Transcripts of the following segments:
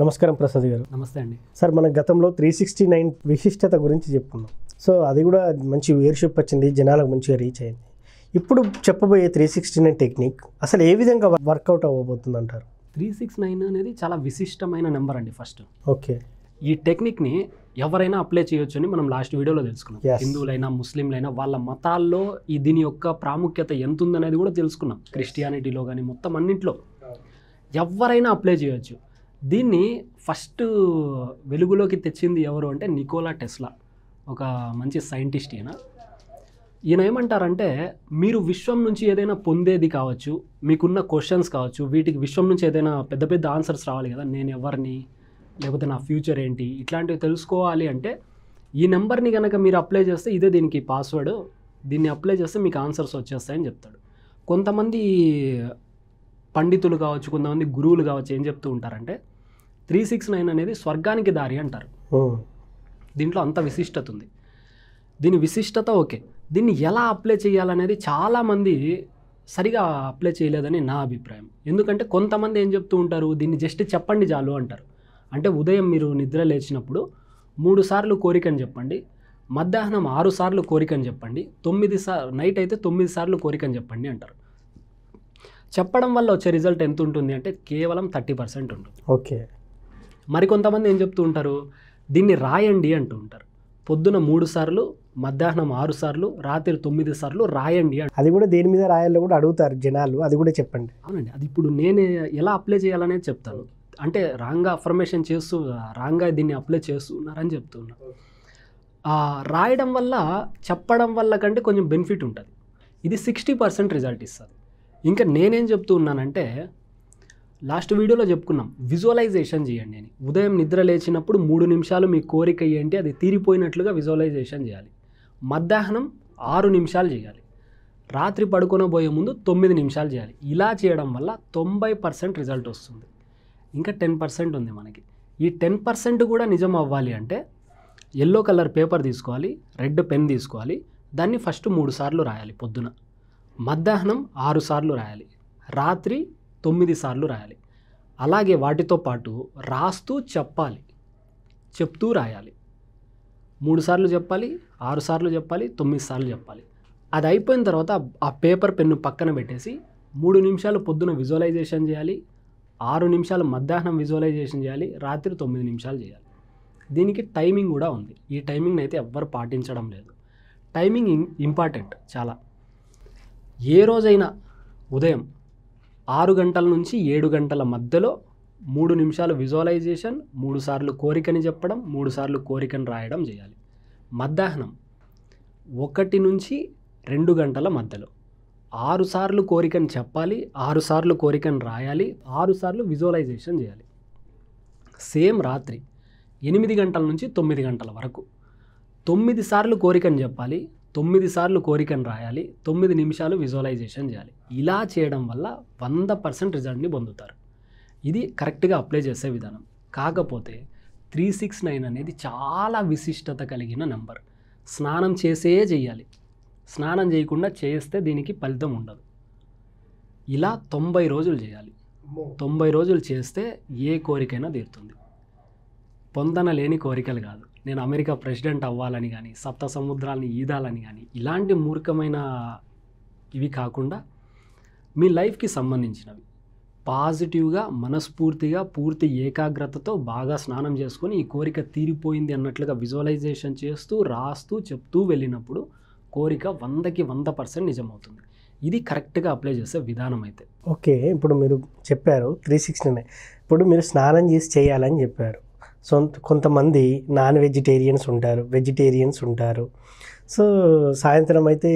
నమస్కారం ప్రసాద్ గారు నమస్తే అండి సార్ మన గతంలో త్రీ సిక్స్టీ నైన్ విశిష్టత గురించి చెప్పుకున్నాం సో అది కూడా మంచి వేర్షిప్ వచ్చింది జనాలకు మంచిగా రీచ్ అయింది ఇప్పుడు చెప్పబోయే త్రీ సిక్స్టీ నైన్ టెక్నిక్ అసలు ఏ విధంగా వర్కౌట్ అవ్వబోతుంది అంటారు త్రీ సిక్స్ నైన్ అనేది చాలా విశిష్టమైన నెంబర్ అండి ఫస్ట్ ఓకే ఈ టెక్నిక్ని ఎవరైనా అప్లై చేయొచ్చు అని మనం లాస్ట్ వీడియోలో తెలుసుకున్నాం హిందువులైనా ముస్లింలైనా వాళ్ళ మతాల్లో ఈ దీని యొక్క ప్రాముఖ్యత ఎంత ఉందనేది కూడా తెలుసుకున్నాం క్రిస్టియానిటీలో కానీ మొత్తం అన్నింటిలో ఎవరైనా అప్లై చేయొచ్చు దీన్ని ఫస్ట్ వెలుగులోకి తెచ్చింది ఎవరు అంటే నికోలా టెస్లా ఒక మంచి సైంటిస్ట్ ఈయన ఈయన ఏమంటారంటే మీరు విశ్వం నుంచి ఏదైనా పొందేది కావచ్చు మీకున్న క్వశ్చన్స్ కావచ్చు వీటికి విశ్వం నుంచి ఏదైనా పెద్ద పెద్ద ఆన్సర్స్ రావాలి కదా నేను ఎవరిని లేకపోతే నా ఫ్యూచర్ ఏంటి ఇట్లాంటివి తెలుసుకోవాలి అంటే ఈ నెంబర్ని కనుక మీరు అప్లై చేస్తే ఇదే దీనికి పాస్వర్డ్ దీన్ని అప్లై చేస్తే మీకు ఆన్సర్స్ వచ్చేస్తాయని చెప్తాడు కొంతమంది పండితులు కావచ్చు కొంతమంది గురువులు కావచ్చు ఏం చెప్తూ ఉంటారంటే త్రీ సిక్స్ నైన్ అనేది స్వర్గానికి దారి అంటారు దీంట్లో అంత విశిష్టత ఉంది దీని విశిష్టత ఓకే దీన్ని ఎలా అప్లై చేయాలనేది చాలామంది సరిగా అప్లై చేయలేదని నా అభిప్రాయం ఎందుకంటే కొంతమంది ఏం చెప్తూ ఉంటారు దీన్ని జస్ట్ చెప్పండి చాలు అంటారు అంటే ఉదయం మీరు నిద్ర లేచినప్పుడు మూడు సార్లు కోరికని చెప్పండి మధ్యాహ్నం ఆరు సార్లు కోరికని చెప్పండి తొమ్మిది సార్ నైట్ అయితే తొమ్మిది సార్లు కోరికని చెప్పండి అంటారు చెప్పడం వల్ల వచ్చే రిజల్ట్ ఎంత ఉంటుంది అంటే కేవలం థర్టీ పర్సెంట్ ఉంటుంది ఓకే మరికొంతమంది ఏం చెప్తూ ఉంటారు దీన్ని రాయండి అంటూ ఉంటారు పొద్దున మూడు సార్లు మధ్యాహ్నం ఆరు సార్లు రాత్రి తొమ్మిది సార్లు రాయండి అది కూడా దేని మీద రాయాలో కూడా అడుగుతారు జనాలు అది కూడా చెప్పండి అవునండి అది ఇప్పుడు నేను ఎలా అప్లై చేయాలనేది చెప్తాను అంటే రాంగ్గా అఫర్మేషన్ చేస్తూ రాంగ్గా దీన్ని అప్లై చేస్తున్నారని చెప్తున్నా రాయడం వల్ల చెప్పడం వల్ల కంటే కొంచెం బెనిఫిట్ ఉంటుంది ఇది సిక్స్టీ పర్సెంట్ రిజల్ట్ ఇస్తుంది ఇంకా నేనేం చెప్తూ ఉన్నానంటే లాస్ట్ వీడియోలో చెప్పుకున్నాం విజువలైజేషన్ చేయండి అని ఉదయం నిద్ర లేచినప్పుడు మూడు నిమిషాలు మీ కోరిక ఏంటి అది తీరిపోయినట్లుగా విజువలైజేషన్ చేయాలి మధ్యాహ్నం ఆరు నిమిషాలు చేయాలి రాత్రి పడుకొనబోయే ముందు తొమ్మిది నిమిషాలు చేయాలి ఇలా చేయడం వల్ల తొంభై పర్సెంట్ రిజల్ట్ వస్తుంది ఇంకా టెన్ పర్సెంట్ ఉంది మనకి ఈ టెన్ పర్సెంట్ కూడా నిజం అవ్వాలి అంటే ఎల్లో కలర్ పేపర్ తీసుకోవాలి రెడ్ పెన్ తీసుకోవాలి దాన్ని ఫస్ట్ మూడు సార్లు రాయాలి పొద్దున మధ్యాహ్నం ఆరు సార్లు రాయాలి రాత్రి తొమ్మిది సార్లు రాయాలి అలాగే వాటితో పాటు రాస్తూ చెప్పాలి చెప్తూ రాయాలి మూడు సార్లు చెప్పాలి ఆరు సార్లు చెప్పాలి తొమ్మిది సార్లు చెప్పాలి అది అయిపోయిన తర్వాత ఆ పేపర్ పెన్ను పక్కన పెట్టేసి మూడు నిమిషాలు పొద్దున విజువలైజేషన్ చేయాలి ఆరు నిమిషాలు మధ్యాహ్నం విజువలైజేషన్ చేయాలి రాత్రి తొమ్మిది నిమిషాలు చేయాలి దీనికి టైమింగ్ కూడా ఉంది ఈ టైమింగ్ని అయితే ఎవ్వరు పాటించడం లేదు టైమింగ్ ఇంపార్టెంట్ చాలా ఏ రోజైనా ఉదయం ఆరు గంటల నుంచి ఏడు గంటల మధ్యలో మూడు నిమిషాలు విజువలైజేషన్ మూడు సార్లు కోరికని చెప్పడం మూడు సార్లు కోరికను రాయడం చేయాలి మధ్యాహ్నం ఒకటి నుంచి రెండు గంటల మధ్యలో ఆరు సార్లు కోరికను చెప్పాలి ఆరు సార్లు కోరికను రాయాలి ఆరు సార్లు విజువలైజేషన్ చేయాలి సేమ్ రాత్రి ఎనిమిది గంటల నుంచి తొమ్మిది గంటల వరకు తొమ్మిది సార్లు కోరికను చెప్పాలి తొమ్మిది సార్లు కోరికను రాయాలి తొమ్మిది నిమిషాలు విజువలైజేషన్ చేయాలి ఇలా చేయడం వల్ల వంద పర్సెంట్ రిజల్ట్ని పొందుతారు ఇది కరెక్ట్గా అప్లై చేసే విధానం కాకపోతే త్రీ సిక్స్ నైన్ అనేది చాలా విశిష్టత కలిగిన నెంబర్ స్నానం చేసే చేయాలి స్నానం చేయకుండా చేస్తే దీనికి ఫలితం ఉండదు ఇలా తొంభై రోజులు చేయాలి తొంభై రోజులు చేస్తే ఏ కోరికైనా తీరుతుంది పొందన లేని కోరికలు కాదు నేను అమెరికా ప్రెసిడెంట్ అవ్వాలని కానీ సప్త సముద్రాలని ఈదాలని కానీ ఇలాంటి మూర్ఖమైన ఇవి కాకుండా మీ లైఫ్కి సంబంధించినవి పాజిటివ్గా మనస్ఫూర్తిగా పూర్తి ఏకాగ్రతతో బాగా స్నానం చేసుకొని ఈ కోరిక తీరిపోయింది అన్నట్లుగా విజువలైజేషన్ చేస్తూ రాస్తూ చెప్తూ వెళ్ళినప్పుడు కోరిక వందకి వంద పర్సెంట్ నిజమవుతుంది ఇది కరెక్ట్గా అప్లై చేసే విధానం అయితే ఓకే ఇప్పుడు మీరు చెప్పారు త్రీ సిక్స్టీ ఇప్పుడు మీరు స్నానం చేసి చేయాలని చెప్పారు సో కొంతమంది నాన్ వెజిటేరియన్స్ ఉంటారు వెజిటేరియన్స్ ఉంటారు సో సాయంత్రం అయితే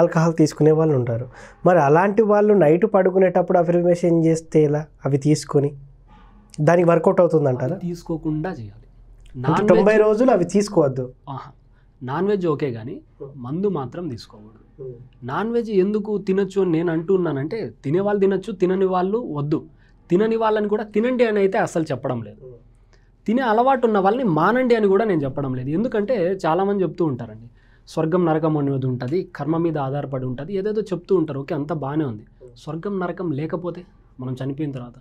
ఆల్కహాల్ తీసుకునే వాళ్ళు ఉంటారు మరి అలాంటి వాళ్ళు నైట్ పడుకునేటప్పుడు అఫర్మేషన్ చేస్తే ఎలా అవి తీసుకొని దానికి వర్కౌట్ అవుతుంది అంటారా తీసుకోకుండా చేయాలి తొంభై రోజులు అవి తీసుకోవద్దు నాన్ వెజ్ ఓకే కానీ మందు మాత్రం తీసుకోకూడదు నాన్ వెజ్ ఎందుకు తినచ్చు అని నేను అంటున్నానంటే తినే వాళ్ళు తినొచ్చు తినని వాళ్ళు వద్దు తినని వాళ్ళని కూడా తినండి అని అయితే అస్సలు చెప్పడం లేదు తినే అలవాటు ఉన్న వాళ్ళని మానండి అని కూడా నేను చెప్పడం లేదు ఎందుకంటే చాలామంది చెప్తూ ఉంటారండి స్వర్గం నరకం అనేది ఉంటుంది కర్మ మీద ఆధారపడి ఉంటుంది ఏదేదో చెప్తూ ఉంటారు ఓకే అంత బాగానే ఉంది స్వర్గం నరకం లేకపోతే మనం చనిపోయిన తర్వాత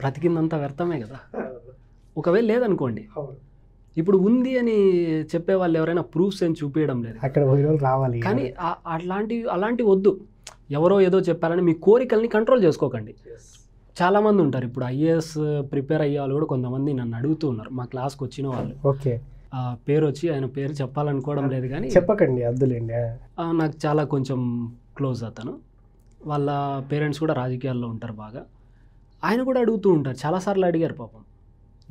బ్రతికిందంతా వ్యర్థమే కదా ఒకవేళ లేదనుకోండి ఇప్పుడు ఉంది అని చెప్పే వాళ్ళు ఎవరైనా ప్రూఫ్స్ ఏం చూపించడం లేదు అక్కడ రావాలి కానీ అట్లాంటివి అలాంటివి వద్దు ఎవరో ఏదో చెప్పారని మీ కోరికల్ని కంట్రోల్ చేసుకోకండి చాలామంది ఉంటారు ఇప్పుడు ఐఏఎస్ ప్రిపేర్ అయ్యే వాళ్ళు కూడా కొంతమంది నన్ను అడుగుతూ ఉన్నారు మా క్లాస్కి వచ్చిన వాళ్ళు ఓకే పేరు వచ్చి ఆయన పేరు చెప్పాలనుకోవడం లేదు కానీ చెప్పకండి అద్దులేండి నాకు చాలా కొంచెం క్లోజ్ అతను వాళ్ళ పేరెంట్స్ కూడా రాజకీయాల్లో ఉంటారు బాగా ఆయన కూడా అడుగుతూ ఉంటారు చాలాసార్లు అడిగారు పాపం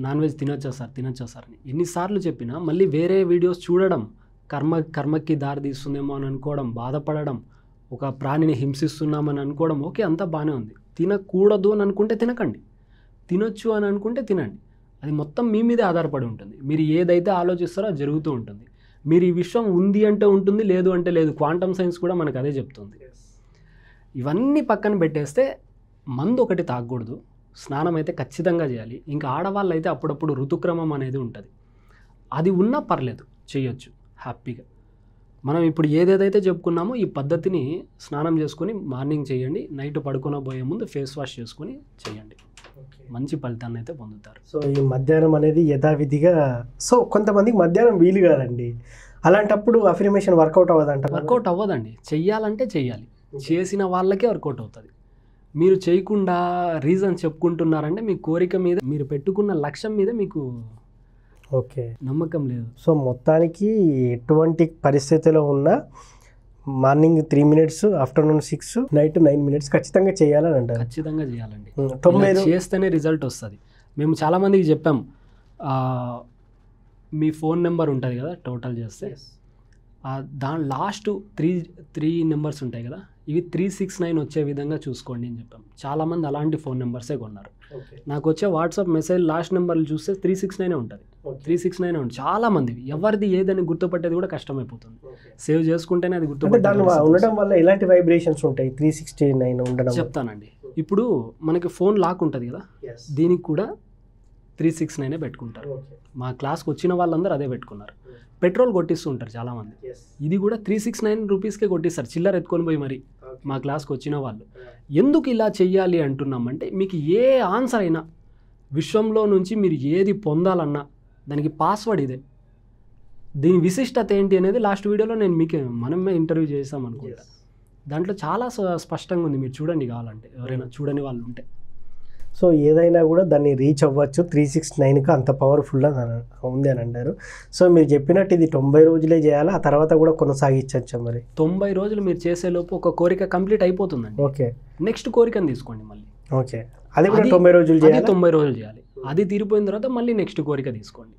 నాన్ వెజ్ తినొచ్చా సార్ తినొచ్చా సార్ అని ఎన్నిసార్లు చెప్పినా మళ్ళీ వేరే వీడియోస్ చూడడం కర్మ కర్మకి దారి తీస్తుందేమో అని అనుకోవడం బాధపడడం ఒక ప్రాణిని హింసిస్తున్నామని అనుకోవడం ఓకే అంతా బాగానే ఉంది తినకూడదు అని అనుకుంటే తినకండి తినొచ్చు అని అనుకుంటే తినండి అది మొత్తం మీ మీదే ఆధారపడి ఉంటుంది మీరు ఏదైతే ఆలోచిస్తారో అది జరుగుతూ ఉంటుంది మీరు ఈ విశ్వం ఉంది అంటే ఉంటుంది లేదు అంటే లేదు క్వాంటమ్ సైన్స్ కూడా మనకు అదే చెప్తుంది ఇవన్నీ పక్కన పెట్టేస్తే మందు ఒకటి తాగకూడదు స్నానం అయితే ఖచ్చితంగా చేయాలి ఇంకా ఆడవాళ్ళు అయితే అప్పుడప్పుడు ఋతుక్రమం అనేది ఉంటుంది అది ఉన్నా పర్లేదు చేయొచ్చు హ్యాపీగా మనం ఇప్పుడు ఏదేదైతే చెప్పుకున్నామో ఈ పద్ధతిని స్నానం చేసుకుని మార్నింగ్ చేయండి నైట్ పోయే ముందు ఫేస్ వాష్ చేసుకొని చేయండి మంచి ఫలితాన్ని అయితే పొందుతారు సో ఈ మధ్యాహ్నం అనేది యథావిధిగా సో కొంతమందికి మధ్యాహ్నం వీలు కాదండి అలాంటప్పుడు అఫిర్మేషన్ వర్కౌట్ అవ్వదంట వర్కౌట్ అవ్వదండి చెయ్యాలంటే చెయ్యాలి చేసిన వాళ్ళకే వర్కౌట్ అవుతుంది మీరు చేయకుండా రీజన్ చెప్పుకుంటున్నారంటే మీ కోరిక మీద మీరు పెట్టుకున్న లక్ష్యం మీద మీకు ఓకే నమ్మకం లేదు సో మొత్తానికి ఎటువంటి పరిస్థితిలో ఉన్నా morning three minutes afternoon six night nine minutes ఖచ్చితంగా చేయాలని అంటారు ఖచ్చితంగా చేయాలండి తొమ్మిది చేస్తేనే రిజల్ట్ వస్తుంది మేము చాలామందికి చెప్పాం మీ ఫోన్ నెంబర్ ఉంటుంది కదా టోటల్ చేస్తే దాని లాస్ట్ త్రీ త్రీ నెంబర్స్ ఉంటాయి కదా ఇవి త్రీ సిక్స్ నైన్ వచ్చే విధంగా చూసుకోండి అని చెప్పాం చాలామంది అలాంటి ఫోన్ నెంబర్సే కొన్నారు నాకు వచ్చే వాట్సాప్ మెసేజ్ లాస్ట్ నెంబర్లు చూస్తే త్రీ సిక్స్ నైన్ ఉంటుంది త్రీ సిక్స్ నైన్ ఉంటుంది చాలా మంది ఎవరిది ఏదని గుర్తుపట్టేది కూడా కష్టమైపోతుంది సేవ్ చేసుకుంటేనే అది గుర్తుపట్టేషన్స్ ఉండడం వల్ల వైబ్రేషన్స్ ఉంటాయి త్రీ సిక్స్టీ నైన్ ఉండడం చెప్తానండి ఇప్పుడు మనకి ఫోన్ లాక్ ఉంటుంది కదా దీనికి కూడా త్రీ సిక్స్ నైనే పెట్టుకుంటారు మా క్లాస్కి వచ్చిన వాళ్ళందరూ అదే పెట్టుకున్నారు పెట్రోల్ కొట్టిస్తుంటారు చాలామంది ఇది కూడా త్రీ సిక్స్ నైన్ రూపీస్కే కొట్టిస్తారు చిల్లర ఎత్తుకొని పోయి మరి మా క్లాస్కి వచ్చిన వాళ్ళు ఎందుకు ఇలా చెయ్యాలి అంటున్నామంటే మీకు ఏ ఆన్సర్ అయినా విశ్వంలో నుంచి మీరు ఏది పొందాలన్నా దానికి పాస్వర్డ్ ఇదే దీని విశిష్టత ఏంటి అనేది లాస్ట్ వీడియోలో నేను మీకు మనమే ఇంటర్వ్యూ చేసాం అనుకుంటా దాంట్లో చాలా స్పష్టంగా ఉంది మీరు చూడండి కావాలంటే ఎవరైనా చూడని వాళ్ళు ఉంటే సో ఏదైనా కూడా దాన్ని రీచ్ అవ్వచ్చు త్రీ సిక్స్ నైన్కి అంత పవర్ఫుల్గా ఉంది అని అంటారు సో మీరు చెప్పినట్టు ఇది తొంభై రోజులే చేయాలి ఆ తర్వాత కూడా కొనసాగించవచ్చు మరి తొంభై రోజులు మీరు చేసేలోపు ఒక కోరిక కంప్లీట్ అయిపోతుందండి ఓకే నెక్స్ట్ కోరికను తీసుకోండి మళ్ళీ ఓకే అది కూడా తొంభై రోజులు చేయాలి తొంభై రోజులు చేయాలి అది తీరిపోయిన తర్వాత మళ్ళీ నెక్స్ట్ కోరిక తీసుకోండి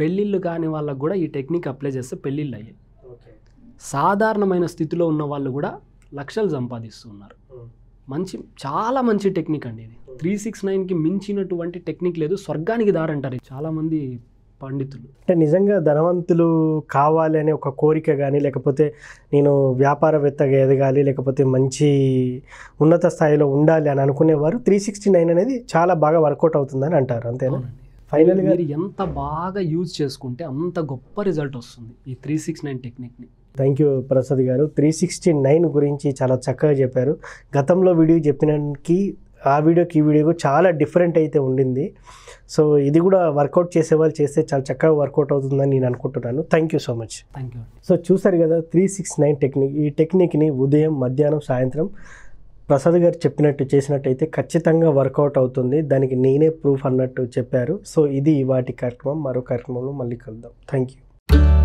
పెళ్ళిళ్ళు కాని వాళ్ళకు కూడా ఈ టెక్నిక్ అప్లై చేస్తే పెళ్ళిళ్ళు అయ్యాయి సాధారణమైన స్థితిలో ఉన్న వాళ్ళు కూడా లక్షలు సంపాదిస్తున్నారు మంచి చాలా మంచి టెక్నిక్ అండి ఇది త్రీ సిక్స్ నైన్కి మించినటువంటి టెక్నిక్ లేదు స్వర్గానికి దారంటారు చాలామంది పండితులు అంటే నిజంగా ధనవంతులు కావాలి అనే ఒక కోరిక కానీ లేకపోతే నేను వ్యాపారవేత్తగా ఎదగాలి లేకపోతే మంచి ఉన్నత స్థాయిలో ఉండాలి అని అనుకునేవారు త్రీ సిక్స్టీ నైన్ అనేది చాలా బాగా వర్కౌట్ అవుతుందని అంటారు అంతేనా ఫైనల్గా మీరు ఎంత బాగా యూజ్ చేసుకుంటే అంత గొప్ప రిజల్ట్ వస్తుంది ఈ త్రీ సిక్స్ నైన్ టెక్నిక్ని thank you Prasad garu three sixty nine గురించి చాలా చక్కగా చెప్పారు గతంలో వీడియో చెప్పినానికి ఆ వీడియోకి ఈ వీడియోకి చాలా డిఫరెంట్ అయితే ఉండింది సో ఇది కూడా వర్కౌట్ చేసే వాళ్ళు చేస్తే చాలా చక్కగా వర్కౌట్ అవుతుందని నేను అనుకుంటున్నాను thank you so much thank you so చూసారు కదా త్రీ సిక్స్ నైన్ టెక్నిక్ ఈ టెక్నిక్ని ఉదయం మధ్యాహ్నం సాయంత్రం ప్రసాద్ గారు చెప్పినట్టు చేసినట్టయితే ఖచ్చితంగా వర్కౌట్ అవుతుంది దానికి నేనే ప్రూఫ్ అన్నట్టు చెప్పారు సో ఇది వాటి కార్యక్రమం మరో కార్యక్రమంలో మళ్ళీ కలుద్దాం థ్యాంక్ యూ